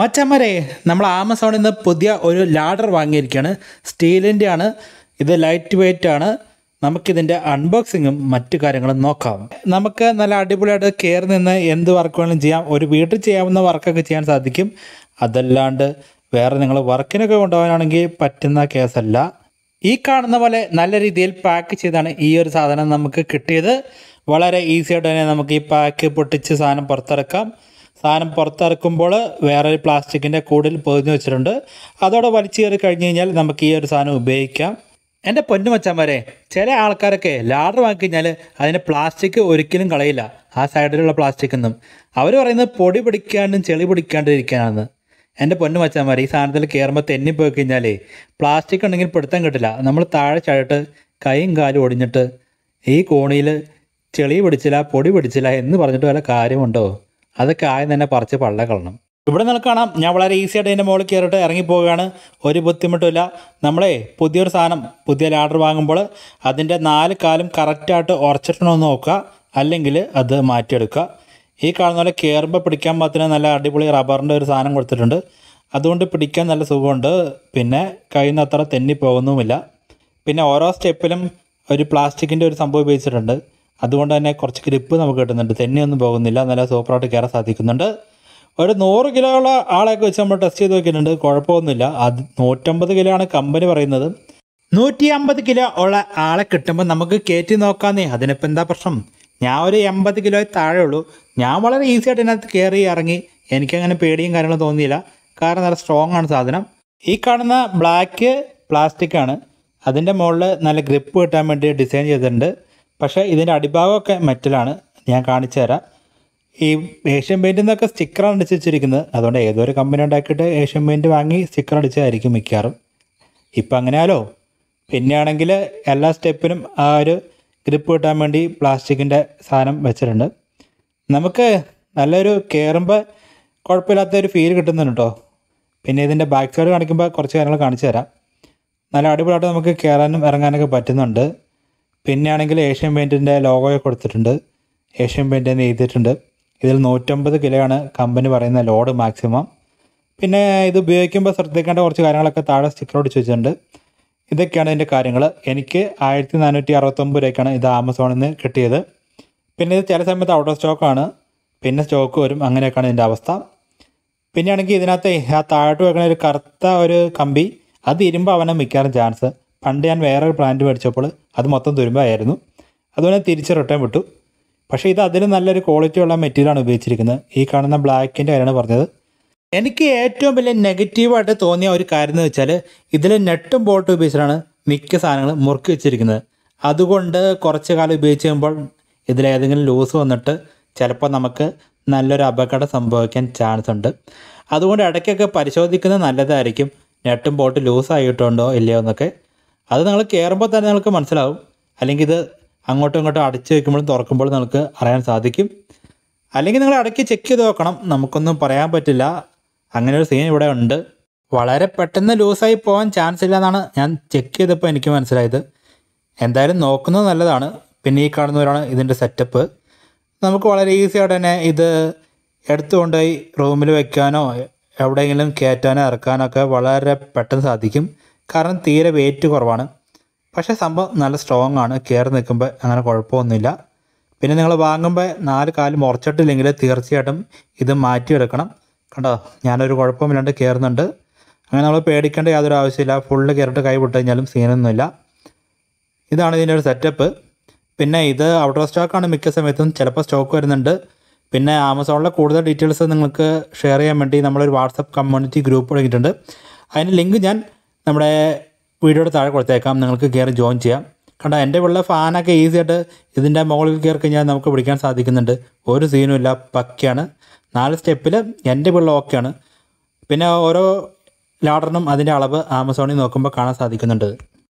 മച്ചമ്മരെ നമ്മൾ ആമസോണിൽ നിന്ന് പുതിയ ഒരു ലാഡർ വാങ്ങിയിരിക്കുകയാണ് സ്റ്റീലിൻ്റെ ആണ് ഇത് ലൈറ്റ് വെയിറ്റ് ആണ് നമുക്കിതിൻ്റെ അൺബോക്സിങ്ങും മറ്റു കാര്യങ്ങളും നോക്കാം നമുക്ക് നല്ല അടിപൊളിയായിട്ട് കയറി നിന്ന് എന്ത് വർക്ക് വേണമെങ്കിലും ചെയ്യാം ഒരു വീട്ടിൽ ചെയ്യാവുന്ന വർക്കൊക്കെ ചെയ്യാൻ സാധിക്കും അതല്ലാണ്ട് വേറെ നിങ്ങൾ വർക്കിനൊക്കെ കൊണ്ടുപോകാനാണെങ്കിൽ പറ്റുന്ന കേസല്ല ഈ കാണുന്ന പോലെ നല്ല രീതിയിൽ പാക്ക് ചെയ്താണ് ഈ ഒരു സാധനം നമുക്ക് കിട്ടിയത് വളരെ ഈസിയായിട്ട് തന്നെ നമുക്ക് ഈ പാക്ക് പൊട്ടിച്ച് സാധനം പുറത്തിറക്കാം സാധനം പുറത്തിറക്കുമ്പോൾ വേറൊരു പ്ലാസ്റ്റിക്കിൻ്റെ കൂടിൽ പൊതിഞ്ഞ് വെച്ചിട്ടുണ്ട് അതോടെ വലിച്ചു കയറി കഴിഞ്ഞ് കഴിഞ്ഞാൽ നമുക്ക് ഈ ഒരു സാധനം ഉപയോഗിക്കാം എൻ്റെ പൊന്നു മച്ചാന്മാരെ ചില ആൾക്കാരൊക്കെ ലാഡർ വാങ്ങിക്കഴിഞ്ഞാൽ അതിന് പ്ലാസ്റ്റിക് ഒരിക്കലും കളയില്ല ആ സൈഡിലുള്ള ഒന്നും അവർ പറയുന്നത് പൊടി പിടിക്കാണ്ടും ചെളി പിടിക്കാണ്ടും ഇരിക്കാനാണ് എൻ്റെ പൊന്നു ഈ സാധനത്തിൽ കയറുമ്പോൾ തെന്നി പോയി പ്ലാസ്റ്റിക് ഉണ്ടെങ്കിൽ പിടുത്തം കിട്ടില്ല നമ്മൾ താഴെ ചാടിട്ട് കൈയും കാലും ഒടിഞ്ഞിട്ട് ഈ കോണിയിൽ ചെളി പിടിച്ചില്ല പൊടി പിടിച്ചില്ല എന്ന് പറഞ്ഞിട്ട് വല്ല കാര്യമുണ്ടോ അതൊക്കെ ആയി തന്നെ പറിച്ച് പള്ള കളണം ഇവിടെ നിന്ന് കാണാം ഞാൻ വളരെ ഈസി ആയിട്ട് അതിൻ്റെ മുകളിൽ കയറിയിട്ട് ഇറങ്ങിപ്പോവുകയാണ് ഒരു ബുദ്ധിമുട്ടില്ല നമ്മളെ പുതിയൊരു സാധനം പുതിയ ലാഡർ വാങ്ങുമ്പോൾ അതിൻ്റെ നാല് കാലും കറക്റ്റായിട്ട് ഉറച്ചിട്ടണമെന്ന് നോക്കുക അല്ലെങ്കിൽ അത് മാറ്റിയെടുക്കുക ഈ കാണുന്ന പോലെ കയറുമ്പോൾ പിടിക്കാൻ പാകത്തിന് നല്ല അടിപൊളി റബ്ബറിൻ്റെ ഒരു സാധനം കൊടുത്തിട്ടുണ്ട് അതുകൊണ്ട് പിടിക്കാൻ നല്ല സുഖമുണ്ട് പിന്നെ കയ്യിൽ നിന്ന് അത്ര തെന്നിപ്പോകുന്നുമില്ല പിന്നെ ഓരോ സ്റ്റെപ്പിലും ഒരു പ്ലാസ്റ്റിക്കിൻ്റെ ഒരു സംഭവം ഉപയോഗിച്ചിട്ടുണ്ട് അതുകൊണ്ട് തന്നെ കുറച്ച് ഗ്രിപ്പ് നമുക്ക് കിട്ടുന്നുണ്ട് തെന്നിയൊന്നും പോകുന്നില്ല നല്ല സൂപ്പറായിട്ട് കയറാൻ സാധിക്കുന്നുണ്ട് ഒരു നൂറ് കിലോ ഉള്ള ആളെയൊക്കെ വെച്ച് നമ്മൾ ടെസ്റ്റ് ചെയ്ത് നോക്കിയിട്ടുണ്ട് കുഴപ്പമൊന്നുമില്ല അത് നൂറ്റമ്പത് കിലോ ആണ് കമ്പനി പറയുന്നത് നൂറ്റി അമ്പത് കിലോ ഉള്ള ആളെ കിട്ടുമ്പോൾ നമുക്ക് കയറ്റി നോക്കാന്നേ അതിനിപ്പോൾ എന്താ പ്രശ്നം ഞാൻ ഒരു എൺപത് കിലോ താഴെ ഉള്ളൂ ഞാൻ വളരെ ഈസി ആയിട്ട് ഇതിനകത്ത് കയറി ഇറങ്ങി എനിക്കങ്ങനെ പേടിയും കാര്യങ്ങളും തോന്നിയില്ല കാരണം നല്ല സ്ട്രോങ് ആണ് സാധനം ഈ കാണുന്ന ബ്ലാക്ക് പ്ലാസ്റ്റിക് ആണ് അതിൻ്റെ മുകളിൽ നല്ല ഗ്രിപ്പ് കിട്ടാൻ വേണ്ടി ഡിസൈൻ ചെയ്തിട്ടുണ്ട് പക്ഷേ ഇതിൻ്റെ അടിഭാഗമൊക്കെ മെറ്റലാണ് ഞാൻ കാണിച്ചു തരാം ഈ ഏഷ്യൻ പെയിൻറ്റിൽ നിന്നൊക്കെ സ്റ്റിക്കറാണ് അടിച്ച് വെച്ചിരിക്കുന്നത് അതുകൊണ്ട് ഏതൊരു കമ്പനി ഉണ്ടാക്കിയിട്ട് ഏഷ്യൻ പെയിൻറ്റ് വാങ്ങി സ്റ്റിക്കർ അടിച്ചതായിരിക്കും മിക്കാറും ഇപ്പം അങ്ങനെയാലോ പിന്നെയാണെങ്കിൽ എല്ലാ സ്റ്റെപ്പിനും ആ ഒരു ഗ്രിപ്പ് കിട്ടാൻ വേണ്ടി പ്ലാസ്റ്റിക്കിൻ്റെ സാധനം വെച്ചിട്ടുണ്ട് നമുക്ക് നല്ലൊരു കയറുമ്പോൾ കുഴപ്പമില്ലാത്ത ഒരു ഫീൽ കിട്ടുന്നുണ്ട് കേട്ടോ പിന്നെ ഇതിൻ്റെ ബാക്ക് സൈഡ് കാണിക്കുമ്പോൾ കുറച്ച് കാര്യങ്ങൾ കാണിച്ചു തരാം നല്ല അടിപൊളിയായിട്ട് നമുക്ക് കയറാനും ഇറങ്ങാനൊക്കെ പറ്റുന്നുണ്ട് പിന്നെ ആണെങ്കിൽ ഏഷ്യൻ പെയിൻറ്റിൻ്റെ ലോഗോയെ കൊടുത്തിട്ടുണ്ട് ഏഷ്യൻ പെയിൻറ്റ് തന്നെ എഴുതിയിട്ടുണ്ട് ഇതിൽ നൂറ്റമ്പത് കിലോയാണ് കമ്പനി പറയുന്ന ലോഡ് മാക്സിമം പിന്നെ ഇത് ഉപയോഗിക്കുമ്പോൾ ശ്രദ്ധിക്കേണ്ട കുറച്ച് കാര്യങ്ങളൊക്കെ താഴെ സ്റ്റിക്കറോട് ചോദിച്ചിട്ടുണ്ട് ഇതൊക്കെയാണ് ഇതിൻ്റെ കാര്യങ്ങൾ എനിക്ക് ആയിരത്തി നാനൂറ്റി അറുപത്തൊമ്പത് രൂപയ്ക്കാണ് ഇത് ആമസോണിൽ നിന്ന് കിട്ടിയത് പിന്നെ ഇത് ചില സമയത്ത് ഔട്ട് ഓഫ് സ്റ്റോക്കാണ് പിന്നെ സ്റ്റോക്ക് വരും അങ്ങനെയൊക്കെയാണ് ഇതിൻ്റെ അവസ്ഥ പിന്നെയാണെങ്കിൽ ഇതിനകത്ത് ആ താഴോട്ട് വെക്കുന്ന ഒരു കറുത്ത ഒരു കമ്പി അത് ഇരുമ്പോൾ അവനെ മിക്കാറും ചാൻസ് പണ്ട് ഞാൻ വേറൊരു പ്ലാന്റ് മേടിച്ചപ്പോൾ അത് മൊത്തം തുരുമ്പായിരുന്നു അതുപോലെ തിരിച്ച് റിട്ടേൺ വിട്ടു പക്ഷേ ഇത് അതിന് നല്ലൊരു ക്വാളിറ്റി ഉള്ള മെറ്റീരിയലാണ് ഉപയോഗിച്ചിരിക്കുന്നത് ഈ കാണുന്ന ബ്ലാക്കിൻ്റെ കാര്യമാണ് പറഞ്ഞത് എനിക്ക് ഏറ്റവും വലിയ നെഗറ്റീവായിട്ട് തോന്നിയ ഒരു കാര്യം എന്ന് വെച്ചാൽ ഇതിൽ നെട്ടും ബോട്ടും ഉപയോഗിച്ചിട്ടാണ് മിക്ക സാധനങ്ങൾ മുറുക്കി വെച്ചിരിക്കുന്നത് അതുകൊണ്ട് കുറച്ച് കാലം ഉപയോഗിച്ച് കഴിയുമ്പോൾ ഇതിലേതെങ്കിലും ലൂസ് വന്നിട്ട് ചിലപ്പോൾ നമുക്ക് നല്ലൊരു അപകടം സംഭവിക്കാൻ ചാൻസ് ഉണ്ട് അതുകൊണ്ട് ഇടയ്ക്കൊക്കെ പരിശോധിക്കുന്നത് നല്ലതായിരിക്കും നെട്ടും ബോട്ട് ലൂസ് ആയിട്ടുണ്ടോ ഇല്ലയോ എന്നൊക്കെ അത് നിങ്ങൾ കയറുമ്പോൾ തന്നെ നിങ്ങൾക്ക് മനസ്സിലാവും അല്ലെങ്കിൽ ഇത് അങ്ങോട്ടും ഇങ്ങോട്ടും അടച്ച് വയ്ക്കുമ്പോഴും തുറക്കുമ്പോഴും നിങ്ങൾക്ക് അറിയാൻ സാധിക്കും അല്ലെങ്കിൽ നിങ്ങൾ ഇടയ്ക്ക് ചെക്ക് ചെയ്ത് നോക്കണം നമുക്കൊന്നും പറയാൻ പറ്റില്ല അങ്ങനെ ഒരു സീൻ ഇവിടെ ഉണ്ട് വളരെ പെട്ടെന്ന് ലൂസായി പോകാൻ ചാൻസ് ഇല്ല എന്നാണ് ഞാൻ ചെക്ക് ചെയ്തപ്പോൾ എനിക്ക് മനസ്സിലായത് എന്തായാലും നോക്കുന്നത് നല്ലതാണ് പിന്നെ ഈ കാണുന്നവരാണ് ഇതിൻ്റെ സെറ്റപ്പ് നമുക്ക് വളരെ ഈസി ആയിട്ട് തന്നെ ഇത് എടുത്തുകൊണ്ടുപോയി റൂമിൽ വയ്ക്കാനോ എവിടെയെങ്കിലും കയറ്റാനോ ഇറക്കാനോ ഒക്കെ വളരെ പെട്ടെന്ന് സാധിക്കും കാരണം തീരെ വെയിറ്റ് കുറവാണ് പക്ഷേ സംഭവം നല്ല സ്ട്രോങ് ആണ് കയറി നിൽക്കുമ്പോൾ അങ്ങനെ കുഴപ്പമൊന്നുമില്ല പിന്നെ നിങ്ങൾ വാങ്ങുമ്പോൾ നാല് കാല് മുറച്ചിട്ടില്ലെങ്കിൽ തീർച്ചയായിട്ടും ഇത് മാറ്റിയെടുക്കണം കണ്ടോ ഞാനൊരു കുഴപ്പമില്ലാണ്ട് കയറുന്നുണ്ട് അങ്ങനെ നമ്മൾ പേടിക്കേണ്ട യാതൊരു ആവശ്യമില്ല ഫുള്ള് കയറിട്ട് കൈ വിട്ട് കഴിഞ്ഞാലും സീനൊന്നുമില്ല ഇതാണ് ഇതിൻ്റെ ഒരു സെറ്റപ്പ് പിന്നെ ഇത് ഔട്ട് ഓഫ് സ്റ്റോക്കാണ് മിക്ക സമയത്തും ചിലപ്പോൾ സ്റ്റോക്ക് വരുന്നുണ്ട് പിന്നെ ആമസോണിലെ കൂടുതൽ ഡീറ്റെയിൽസ് നിങ്ങൾക്ക് ഷെയർ ചെയ്യാൻ വേണ്ടി നമ്മളൊരു വാട്സപ്പ് കമ്മ്യൂണിറ്റി ഗ്രൂപ്പ് തുടങ്ങിയിട്ടുണ്ട് അതിൻ്റെ ലിങ്ക് ഞാൻ നമ്മുടെ വീഡിയോയുടെ താഴെ കൊടുത്തേക്കാം നിങ്ങൾക്ക് കയറി ജോയിൻ ചെയ്യാം കണ്ട എൻ്റെ ഉള്ള ഫാനൊക്കെ ഈസി ആയിട്ട് ഇതിൻ്റെ മുകളിൽ കയറി കഴിഞ്ഞാൽ നമുക്ക് പിടിക്കാൻ സാധിക്കുന്നുണ്ട് ഒരു സീനും ഇല്ല പക്കയാണ് നാല് സ്റ്റെപ്പിൽ എൻ്റെ പിള്ള ഓക്കെയാണ് പിന്നെ ഓരോ ലാഡറിനും അതിൻ്റെ അളവ് ആമസോണിൽ നോക്കുമ്പോൾ കാണാൻ സാധിക്കുന്നുണ്ട്